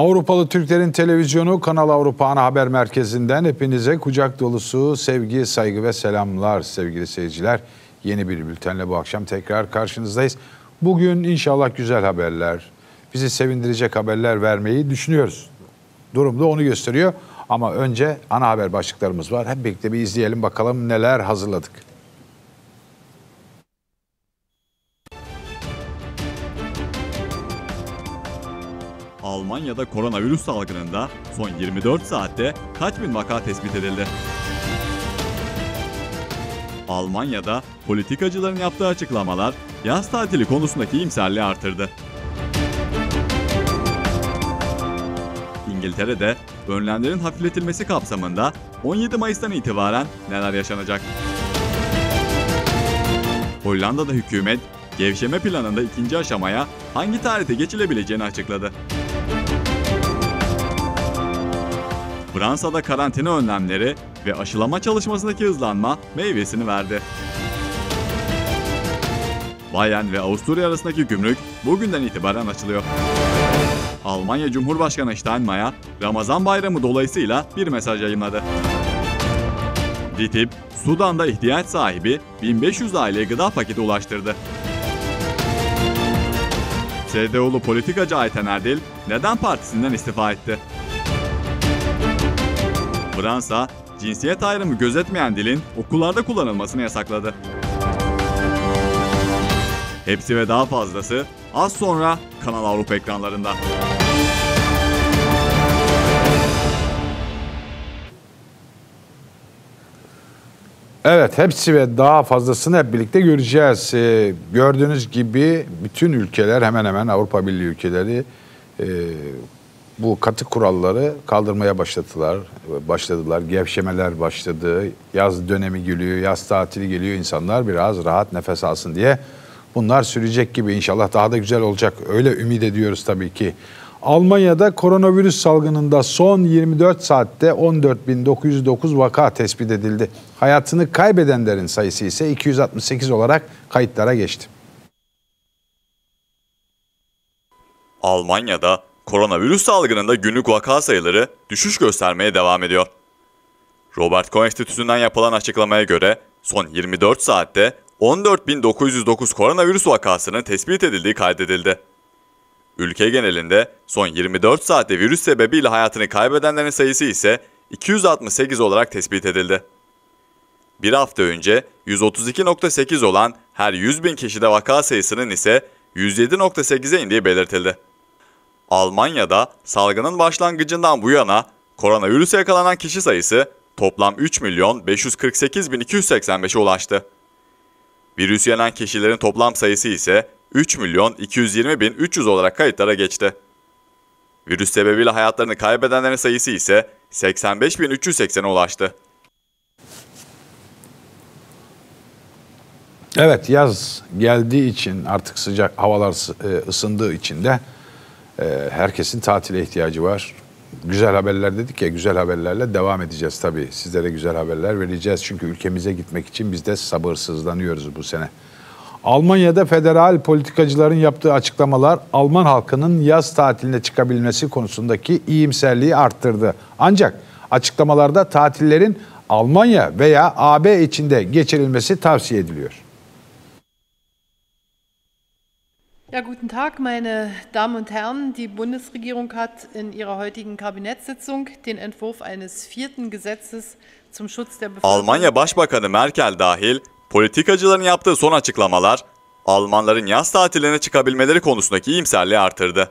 Avrupalı Türklerin televizyonu Kanal Avrupa Ana Haber Merkezi'nden hepinize kucak dolusu sevgi, saygı ve selamlar sevgili seyirciler. Yeni bir bültenle bu akşam tekrar karşınızdayız. Bugün inşallah güzel haberler, bizi sevindirecek haberler vermeyi düşünüyoruz. Durum da onu gösteriyor. Ama önce ana haber başlıklarımız var. Hep birlikte bir izleyelim bakalım neler hazırladık. Almanya'da koronavirüs salgınında son 24 saatte kaç bin vaka tespit edildi? Almanya'da politikacıların yaptığı açıklamalar yaz tatili konusundaki iyimserliği artırdı. İngiltere'de önlemlerin hafifletilmesi kapsamında 17 Mayıs'tan itibaren neler yaşanacak? Hollanda'da hükümet gevşeme planında ikinci aşamaya hangi tarihte geçilebileceğini açıkladı. Fransa'da karantina önlemleri ve aşılama çalışmasındaki hızlanma meyvesini verdi. Bayern ve Avusturya arasındaki gümrük bugünden itibaren açılıyor. Almanya Cumhurbaşkanı Steinmeier, Ramazan bayramı dolayısıyla bir mesaj yayınladı. DİTİB, Sudan'da ihtiyaç sahibi 1500 aileye gıda paketi ulaştırdı. CDO'lu politikacı Ayten Erdil, Neden Partisi'nden istifa etti. Fransa, cinsiyet ayrımı gözetmeyen dilin okullarda kullanılmasını yasakladı. Hepsi ve daha fazlası az sonra Kanal Avrupa ekranlarında. Evet hepsi ve daha fazlasını hep birlikte göreceğiz. Ee, gördüğünüz gibi bütün ülkeler hemen hemen Avrupa Birliği ülkeleri e, bu katı kuralları kaldırmaya başladılar. Başladılar, gevşemeler başladı. Yaz dönemi geliyor, yaz tatili geliyor. İnsanlar biraz rahat nefes alsın diye bunlar sürecek gibi inşallah daha da güzel olacak. Öyle ümit ediyoruz tabii ki. Almanya'da koronavirüs salgınında son 24 saatte 14.909 vaka tespit edildi. Hayatını kaybedenlerin sayısı ise 268 olarak kayıtlara geçti. Almanya'da Koronavirüs salgınında günlük vaka sayıları düşüş göstermeye devam ediyor. Robert Koch Enstitüsü'nden yapılan açıklamaya göre son 24 saatte 14.909 koronavirüs vakasının tespit edildiği kaydedildi. Ülke genelinde son 24 saatte virüs sebebiyle hayatını kaybedenlerin sayısı ise 268 olarak tespit edildi. Bir hafta önce 132.8 olan her 100 bin kişide vaka sayısının ise 107.8'e indiği belirtildi. Almanya'da salgının başlangıcından bu yana koronavirüse yakalanan kişi sayısı toplam 3 milyon 548 bin 285'e ulaştı. Virüs yenen kişilerin toplam sayısı ise 3 milyon 220 bin 300 olarak kayıtlara geçti. Virüs sebebiyle hayatlarını kaybedenlerin sayısı ise 85.380'e ulaştı. Evet yaz geldiği için artık sıcak havalar e, ısındığı için de ee, herkesin tatile ihtiyacı var. Güzel haberler dedik ya, güzel haberlerle devam edeceğiz tabii. Sizlere güzel haberler vereceğiz. Çünkü ülkemize gitmek için biz de sabırsızlanıyoruz bu sene. Almanya'da federal politikacıların yaptığı açıklamalar Alman halkının yaz tatiline çıkabilmesi konusundaki iyimserliği arttırdı. Ancak açıklamalarda tatillerin Almanya veya AB içinde geçirilmesi tavsiye ediliyor. Ja, guten Tag, meine Damen und Herren. Die Bundesregierung hat in ihrer heutigen Kabinettssitzung den Entwurf eines vierten Gesetzes zum Schutz der Bevölkerung... Almanya Başbakanı Merkel dahil politikacıların yaptığı son açıklamalar Almanların yaz tatiline çıkabilmeleri konusundaki iyimserliği artırdı.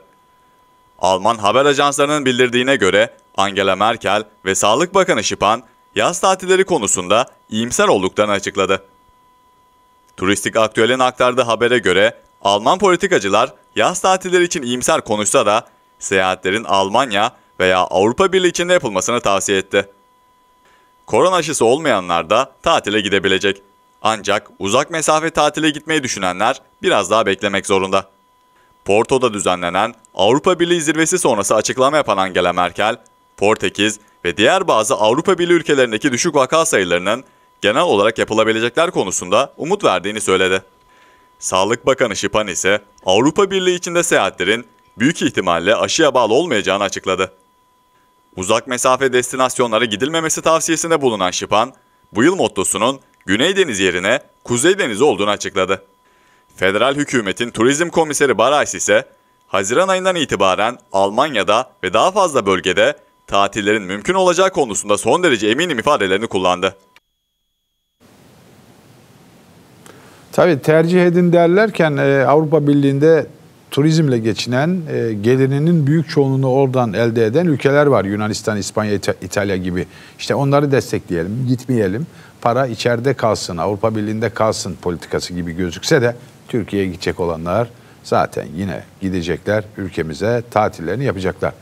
Alman haber ajanslarının bildirdiğine göre Angela Merkel ve Sağlık Bakanı Şipan yaz tatilleri konusunda iyimser olduklarını açıkladı. Turistik Aktüel'in aktardığı habere göre Alman politikacılar yaz tatilleri için iyimser konuşsa da seyahatlerin Almanya veya Avrupa Birliği içinde yapılmasını tavsiye etti. Korona aşısı olmayanlar da tatile gidebilecek. Ancak uzak mesafe tatile gitmeyi düşünenler biraz daha beklemek zorunda. Porto'da düzenlenen Avrupa Birliği zirvesi sonrası açıklama yapan Angela Merkel, Portekiz ve diğer bazı Avrupa Birliği ülkelerindeki düşük vaka sayılarının genel olarak yapılabilecekler konusunda umut verdiğini söyledi. Sağlık Bakanı Şipan ise Avrupa Birliği içinde seyahatlerin büyük ihtimalle aşıya bağlı olmayacağını açıkladı. Uzak mesafe destinasyonlara gidilmemesi tavsiyesinde bulunan Şipan, bu yıl mottosunun Güney Deniz yerine Kuzey Denizi olduğunu açıkladı. Federal hükümetin turizm komiseri Barays ise Haziran ayından itibaren Almanya'da ve daha fazla bölgede tatillerin mümkün olacağı konusunda son derece eminim ifadelerini kullandı. Tabii tercih edin derlerken e, Avrupa Birliği'nde turizmle geçinen, e, gelirinin büyük çoğunluğunu oradan elde eden ülkeler var. Yunanistan, İspanya, İta İtalya gibi. İşte onları destekleyelim, gitmeyelim. Para içeride kalsın, Avrupa Birliği'nde kalsın politikası gibi gözükse de Türkiye'ye gidecek olanlar zaten yine gidecekler ülkemize tatillerini yapacaklar.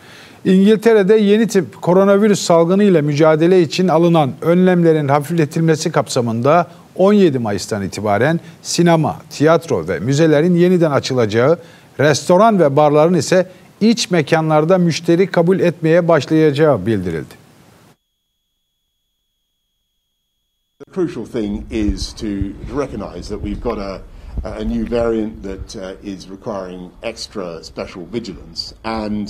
İngiltere'de yeni tip koronavirüs salgını ile mücadele için alınan önlemlerin hafifletilmesi kapsamında 17 Mayıs'tan itibaren sinema, tiyatro ve müzelerin yeniden açılacağı, restoran ve barların ise iç mekanlarda müşteri kabul etmeye başlayacağı bildirildi. The crucial thing is to recognize that we've got a a new variant that uh, is requiring extra special vigilance. And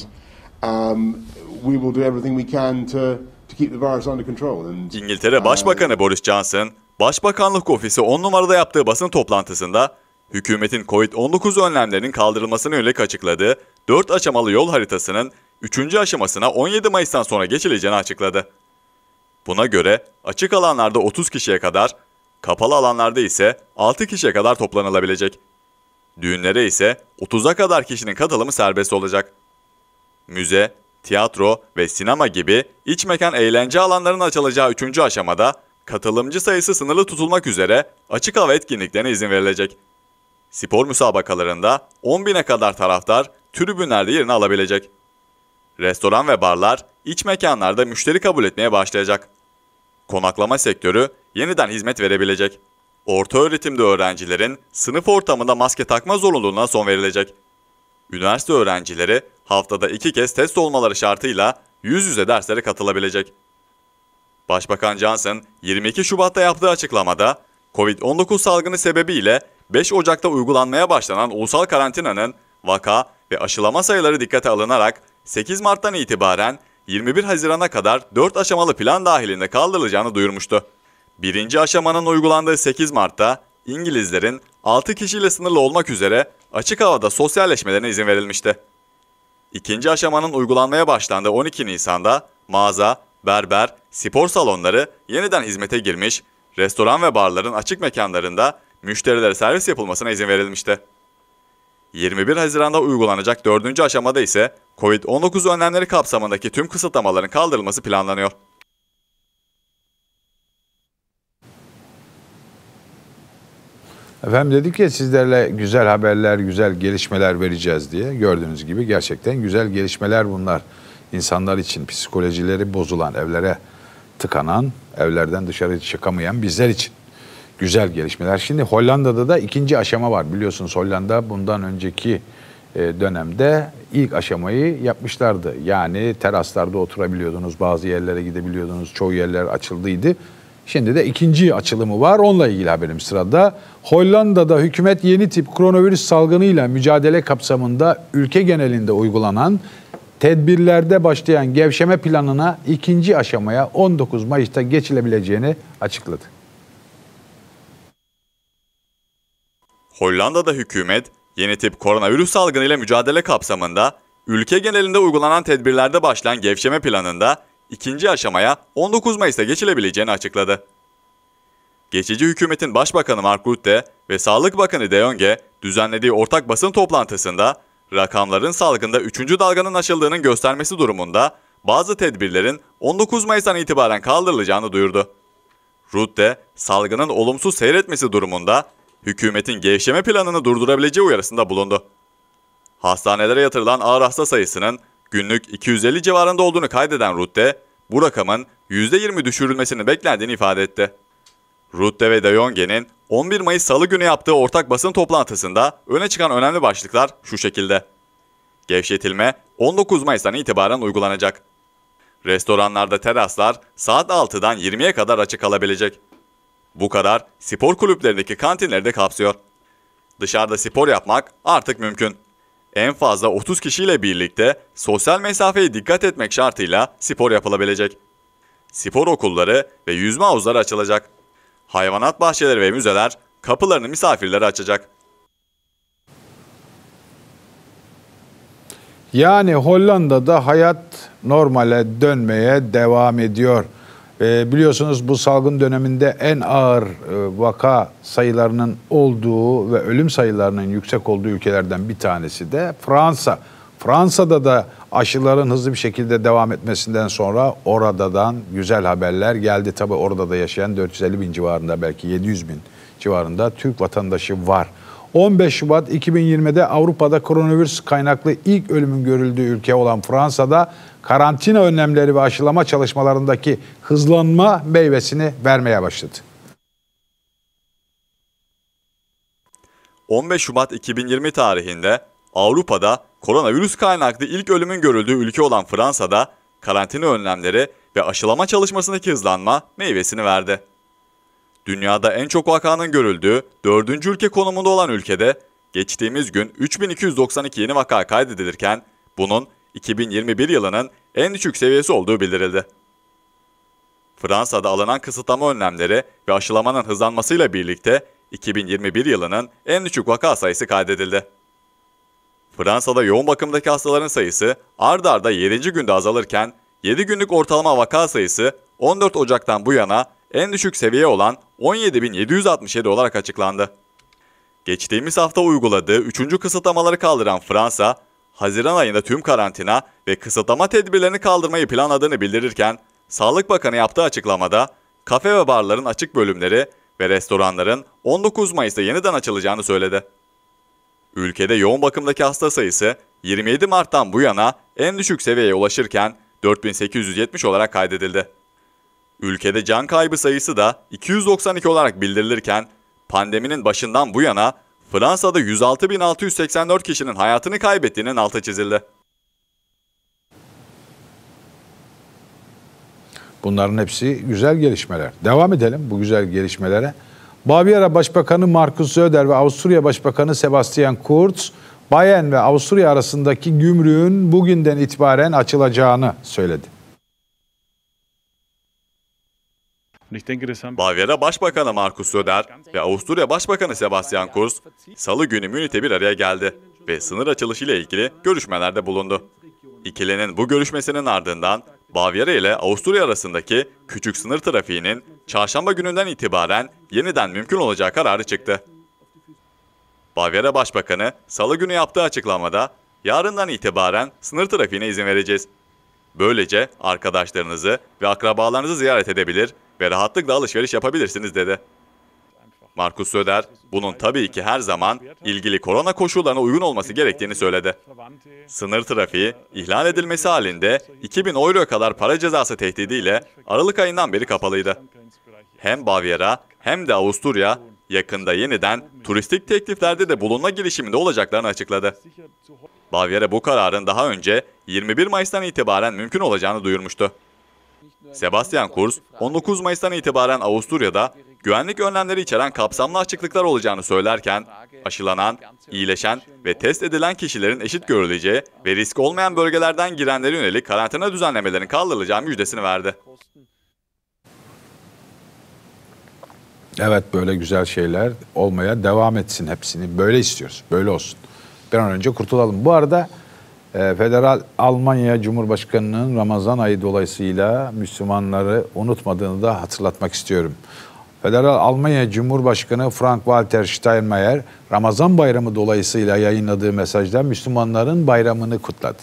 um, we will do everything we can to, to keep the virus under control. And, İngiltere Başbakanı uh, Boris Johnson Başbakanlık Ofisi 10 numarada yaptığı basın toplantısında hükümetin COVID-19 önlemlerinin kaldırılmasını yönelik açıkladığı 4 aşamalı yol haritasının 3. aşamasına 17 Mayıs'tan sonra geçileceğini açıkladı. Buna göre açık alanlarda 30 kişiye kadar, kapalı alanlarda ise 6 kişiye kadar toplanılabilecek. Düğünlere ise 30'a kadar kişinin katılımı serbest olacak. Müze, tiyatro ve sinema gibi iç mekan eğlence alanlarının açılacağı 3. aşamada katılımcı sayısı sınırlı tutulmak üzere açık hava etkinliklerine izin verilecek. Spor müsabakalarında 10.000'e kadar taraftar tribünlerde yerini alabilecek. Restoran ve barlar iç mekanlarda müşteri kabul etmeye başlayacak. Konaklama sektörü yeniden hizmet verebilecek. Orta öğretimde öğrencilerin sınıf ortamında maske takma zorunluluğuna son verilecek. Üniversite öğrencileri haftada iki kez test olmaları şartıyla yüz yüze derslere katılabilecek. Başbakan Johnson 22 Şubat'ta yaptığı açıklamada COVID-19 salgını sebebiyle 5 Ocak'ta uygulanmaya başlanan ulusal karantinanın vaka ve aşılama sayıları dikkate alınarak 8 Mart'tan itibaren 21 Haziran'a kadar 4 aşamalı plan dahilinde kaldırılacağını duyurmuştu. Birinci aşamanın uygulandığı 8 Mart'ta İngilizlerin 6 kişiyle sınırlı olmak üzere açık havada sosyalleşmelerine izin verilmişti. İkinci aşamanın uygulanmaya başlandığı 12 Nisan'da mağaza, berber, spor salonları yeniden hizmete girmiş, restoran ve barların açık mekanlarında müşterilere servis yapılmasına izin verilmişti. 21 Haziran'da uygulanacak dördüncü aşamada ise COVID-19 önlemleri kapsamındaki tüm kısıtlamaların kaldırılması planlanıyor. Efendim dedik ya sizlerle güzel haberler, güzel gelişmeler vereceğiz diye. Gördüğünüz gibi gerçekten güzel gelişmeler bunlar insanlar için psikolojileri bozulan, evlere tıkanan, evlerden dışarı çıkamayan bizler için güzel gelişmeler. Şimdi Hollanda'da da ikinci aşama var biliyorsunuz Hollanda bundan önceki e, dönemde ilk aşamayı yapmışlardı. Yani teraslarda oturabiliyordunuz, bazı yerlere gidebiliyordunuz, çoğu yerler açıldıydı. Şimdi de ikinci açılımı var. Onunla ilgili haberim sırada. Hollanda'da hükümet yeni tip koronavirüs salgınıyla mücadele kapsamında ülke genelinde uygulanan tedbirlerde başlayan gevşeme planına ikinci aşamaya 19 Mayıs'ta geçilebileceğini açıkladı. Hollanda'da hükümet yeni tip koronavirüs salgınıyla mücadele kapsamında ülke genelinde uygulanan tedbirlerde başlayan gevşeme planında ikinci aşamaya 19 Mayıs'ta geçilebileceğini açıkladı. Geçici hükümetin Başbakanı Mark Rutte ve Sağlık Bakanı De Jonge düzenlediği ortak basın toplantısında Rakamların salgında 3. dalganın aşıldığının göstermesi durumunda bazı tedbirlerin 19 Mayıs'tan itibaren kaldırılacağını duyurdu. Rutte, salgının olumsuz seyretmesi durumunda hükümetin gevşeme planını durdurabileceği uyarısında bulundu. Hastanelere yatırılan ağır hasta sayısının günlük 250 civarında olduğunu kaydeden Rutte, bu rakamın %20 düşürülmesini beklendiğini ifade etti. Rutte ve De Jonge'nin 11 Mayıs Salı günü yaptığı ortak basın toplantısında öne çıkan önemli başlıklar şu şekilde. Gevşetilme 19 Mayıs'tan itibaren uygulanacak. Restoranlarda teraslar saat 6'dan 20'ye kadar açık kalabilecek. Bu kadar, spor kulüplerindeki kantinleri de kapsıyor. Dışarıda spor yapmak artık mümkün. En fazla 30 kişiyle birlikte sosyal mesafeye dikkat etmek şartıyla spor yapılabilecek. Spor okulları ve yüzme havuzları açılacak hayvanat bahçeleri ve müzeler kapılarını misafirlere açacak. Yani Hollanda'da hayat normale dönmeye devam ediyor. E, biliyorsunuz bu salgın döneminde en ağır e, vaka sayılarının olduğu ve ölüm sayılarının yüksek olduğu ülkelerden bir tanesi de Fransa. Fransa'da da aşıların hızlı bir şekilde devam etmesinden sonra oradadan güzel haberler geldi. Tabi orada da yaşayan 450 bin civarında belki 700 bin civarında Türk vatandaşı var. 15 Şubat 2020'de Avrupa'da koronavirüs kaynaklı ilk ölümün görüldüğü ülke olan Fransa'da karantina önlemleri ve aşılama çalışmalarındaki hızlanma meyvesini vermeye başladı. 15 Şubat 2020 tarihinde Avrupa'da Koronavirüs kaynaklı ilk ölümün görüldüğü ülke olan Fransa'da karantina önlemleri ve aşılama çalışmasındaki hızlanma meyvesini verdi. Dünyada en çok vakanın görüldüğü 4. ülke konumunda olan ülkede geçtiğimiz gün 3292 yeni vaka kaydedilirken bunun 2021 yılının en düşük seviyesi olduğu bildirildi. Fransa'da alınan kısıtlama önlemleri ve aşılamanın hızlanmasıyla birlikte 2021 yılının en düşük vaka sayısı kaydedildi. Fransa'da yoğun bakımdaki hastaların sayısı ard arda 7. günde azalırken 7 günlük ortalama vaka sayısı 14 Ocak'tan bu yana en düşük seviye olan 17.767 olarak açıklandı. Geçtiğimiz hafta uyguladığı 3. kısıtlamaları kaldıran Fransa, Haziran ayında tüm karantina ve kısıtlama tedbirlerini kaldırmayı planladığını bildirirken, Sağlık Bakanı yaptığı açıklamada kafe ve barların açık bölümleri ve restoranların 19 Mayıs'ta yeniden açılacağını söyledi. Ülkede yoğun bakımdaki hasta sayısı 27 Mart'tan bu yana en düşük seviyeye ulaşırken 4870 olarak kaydedildi. Ülkede can kaybı sayısı da 292 olarak bildirilirken pandeminin başından bu yana Fransa'da 106.684 kişinin hayatını kaybettiğinin altı çizildi. Bunların hepsi güzel gelişmeler. Devam edelim bu güzel gelişmelere. Bavyera Başbakanı Markus Söder ve Avusturya Başbakanı Sebastian Kurz, Bayern ve Avusturya arasındaki gümrüğün bugünden itibaren açılacağını söyledi. Bavyera Başbakanı Markus Söder ve Avusturya Başbakanı Sebastian Kurz, salı günü Münih'te bir araya geldi ve sınır açılışı ile ilgili görüşmelerde bulundu. İkilinin bu görüşmesinin ardından Bavyera ile Avusturya arasındaki küçük sınır trafiğinin çarşamba gününden itibaren yeniden mümkün olacağı kararı çıktı. Bavyera Başbakanı salı günü yaptığı açıklamada yarından itibaren sınır trafiğine izin vereceğiz. Böylece arkadaşlarınızı ve akrabalarınızı ziyaret edebilir ve rahatlıkla alışveriş yapabilirsiniz dedi. Markus Söder, bunun tabii ki her zaman ilgili korona koşullarına uygun olması gerektiğini söyledi. Sınır trafiği ihlal edilmesi halinde 2000 euro kadar para cezası tehdidiyle Aralık ayından beri kapalıydı. Hem Bavyera hem de Avusturya yakında yeniden turistik tekliflerde de bulunma girişiminde olacaklarını açıkladı. Bavyera bu kararın daha önce 21 Mayıs'tan itibaren mümkün olacağını duyurmuştu. Sebastian Kurz, 19 Mayıs'tan itibaren Avusturya'da güvenlik önlemleri içeren kapsamlı açıklıklar olacağını söylerken, aşılanan, iyileşen ve test edilen kişilerin eşit görüleceği ve risk olmayan bölgelerden girenlere yönelik karantina düzenlemelerinin kaldırılacağı müjdesini verdi. Evet böyle güzel şeyler olmaya devam etsin hepsini. Böyle istiyoruz. Böyle olsun. Bir an önce kurtulalım. Bu arada e, Federal Almanya Cumhurbaşkanı'nın Ramazan ayı dolayısıyla Müslümanları unutmadığını da hatırlatmak istiyorum. Federal Almanya Cumhurbaşkanı Frank-Walter Steinmeier Ramazan Bayramı dolayısıyla yayınladığı mesajda Müslümanların bayramını kutladı.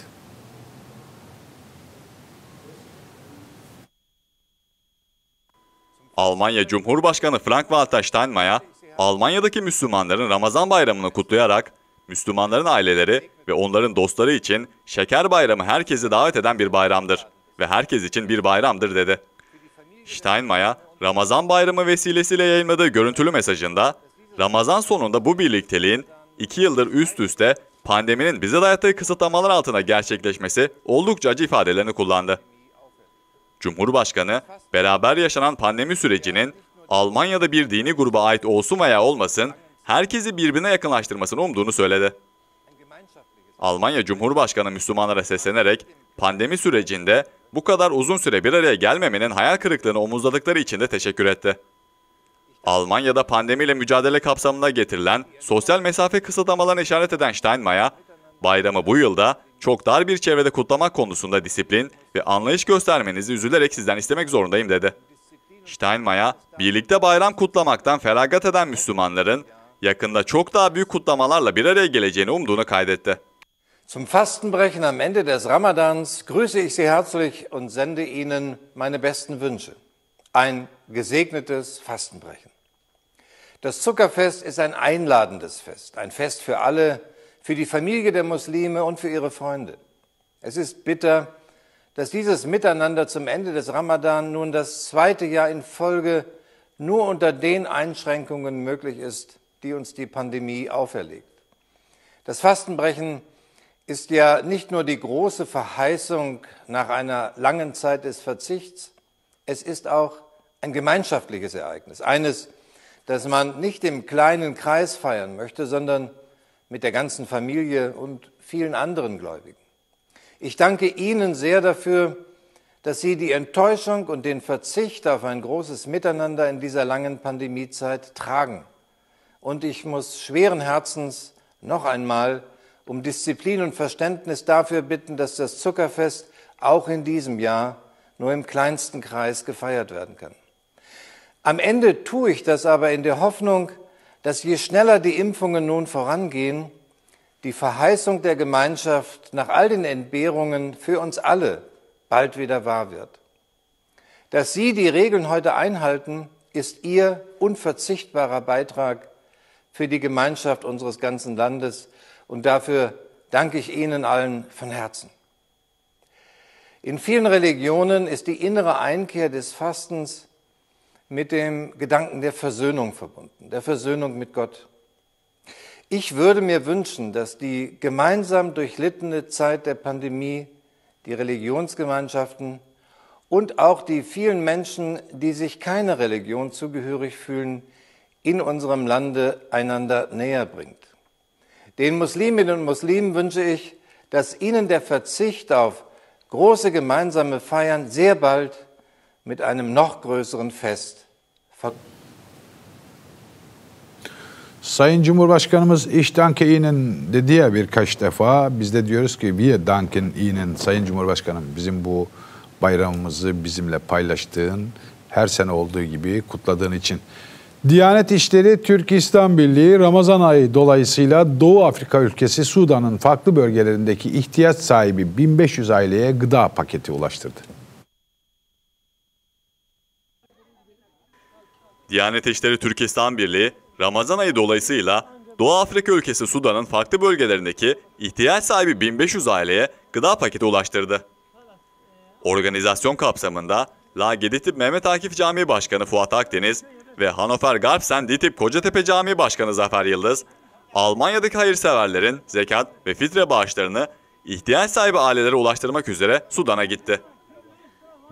Almanya Cumhurbaşkanı Frank-Walter Steinmeier, Almanya'daki Müslümanların Ramazan Bayramı'nı kutlayarak Müslümanların aileleri ve onların dostları için şeker bayramı herkesi davet eden bir bayramdır ve herkes için bir bayramdır dedi. Steinmeier, Ramazan bayramı vesilesiyle yayınladığı görüntülü mesajında, Ramazan sonunda bu birlikteliğin iki yıldır üst üste pandeminin bize dayattığı kısıtlamalar altında gerçekleşmesi oldukça acı ifadelerini kullandı. Cumhurbaşkanı, beraber yaşanan pandemi sürecinin Almanya'da bir dini gruba ait olsun veya olmasın, herkesi birbirine yakınlaştırmasını umduğunu söyledi. Almanya Cumhurbaşkanı Müslümanlara seslenerek, pandemi sürecinde bu kadar uzun süre bir araya gelmemenin hayal kırıklığını omuzladıkları için de teşekkür etti. Almanya'da pandemiyle mücadele kapsamına getirilen sosyal mesafe kısıtlamalarına işaret eden Steinmeier, bayramı bu yılda çok dar bir çevrede kutlamak konusunda disiplin ve anlayış göstermenizi üzülerek sizden istemek zorundayım dedi. Steinmeier, birlikte bayram kutlamaktan feragat eden Müslümanların yakında çok daha büyük kutlamalarla bir araya geleceğini umduğunu kaydetti. Zum Fastenbrechen am Ende des Ramadans grüße ich Sie herzlich und sende Ihnen meine besten Wünsche. Ein gesegnetes Fastenbrechen. Das Zuckerfest ist ein einladendes Fest, ein Fest für alle, für die Familie der Muslime und für ihre Freunde. Es ist bitter, dass dieses Miteinander zum Ende des Ramadan nun das zweite Jahr in Folge nur unter den Einschränkungen möglich ist, die uns die Pandemie auferlegt. Das Fastenbrechen ist ist ja nicht nur die große Verheißung nach einer langen Zeit des Verzichts, es ist auch ein gemeinschaftliches Ereignis, eines, das man nicht im kleinen Kreis feiern möchte, sondern mit der ganzen Familie und vielen anderen Gläubigen. Ich danke Ihnen sehr dafür, dass Sie die Enttäuschung und den Verzicht auf ein großes Miteinander in dieser langen Pandemiezeit tragen. Und ich muss schweren Herzens noch einmal um Disziplin und Verständnis dafür bitten, dass das Zuckerfest auch in diesem Jahr nur im kleinsten Kreis gefeiert werden kann. Am Ende tue ich das aber in der Hoffnung, dass je schneller die Impfungen nun vorangehen, die Verheißung der Gemeinschaft nach all den Entbehrungen für uns alle bald wieder wahr wird. Dass Sie die Regeln heute einhalten, ist Ihr unverzichtbarer Beitrag für die Gemeinschaft unseres ganzen Landes und dafür danke ich Ihnen allen von Herzen. In vielen Religionen ist die innere Einkehr des Fastens mit dem Gedanken der Versöhnung verbunden, der Versöhnung mit Gott. Ich würde mir wünschen, dass die gemeinsam durchlittene Zeit der Pandemie die Religionsgemeinschaften und auch die vielen Menschen, die sich keiner Religion zugehörig fühlen, in unserem Lande einander näher bringt. Den Musliminnen und Muslimen wünsche ich, dass ihnen der Verzicht auf große gemeinsame Feiern sehr bald mit einem noch größeren Fest Sayın Cumhurbaşkanımız ich danke Ihnen dedi ya birkaç defa. Biz de diyoruz ki wir danken Ihnen Sayın Cumhurbaşkanım bizim bu bayramımızı bizimle paylaştığın her sene olduğu gibi kutladığın için. Diyanet İşleri Türk İslam Birliği Ramazan ayı dolayısıyla Doğu Afrika ülkesi Sudan'ın farklı bölgelerindeki ihtiyaç sahibi 1500 aileye gıda paketi ulaştırdı. Diyanet İşleri Türk İslam Birliği Ramazan ayı dolayısıyla Doğu Afrika ülkesi Sudan'ın farklı bölgelerindeki ihtiyaç sahibi 1500 aileye gıda paketi ulaştırdı. Organizasyon kapsamında La Geditip Mehmet Akif Camii Başkanı Fuat Akdeniz, ve Hannover Garpsen DİTİP Kocatepe Camii Başkanı Zafer Yıldız, Almanya'daki hayırseverlerin zekat ve fitre bağışlarını ihtiyaç sahibi ailelere ulaştırmak üzere Sudan'a gitti.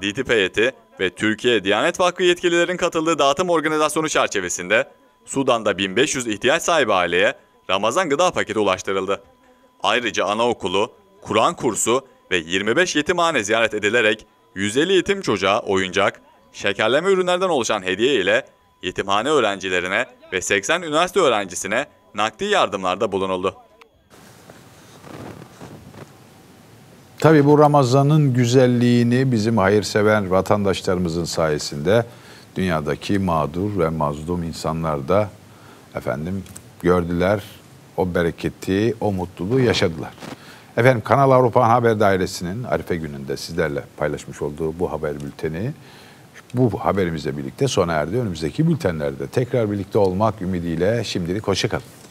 DİTİP heyeti ve Türkiye Diyanet Vakfı yetkililerin katıldığı dağıtım organizasyonu çerçevesinde Sudan'da 1500 ihtiyaç sahibi aileye Ramazan gıda paketi ulaştırıldı. Ayrıca anaokulu, Kur'an kursu ve 25 yetimhane ziyaret edilerek 150 yetim çocuğa oyuncak, şekerleme ürünlerden oluşan hediye ile yetimhane öğrencilerine ve 80 üniversite öğrencisine nakdi yardımlarda bulunuldu. Tabi bu Ramazan'ın güzelliğini bizim hayırsever vatandaşlarımızın sayesinde dünyadaki mağdur ve mazlum insanlar da efendim gördüler, o bereketi, o mutluluğu yaşadılar. Efendim Kanal Avrupa Haber Dairesi'nin Arife gününde sizlerle paylaşmış olduğu bu haber bülteni bu haberimizle birlikte sona erdi. Önümüzdeki bültenlerde tekrar birlikte olmak ümidiyle şimdilik hoşçakalın.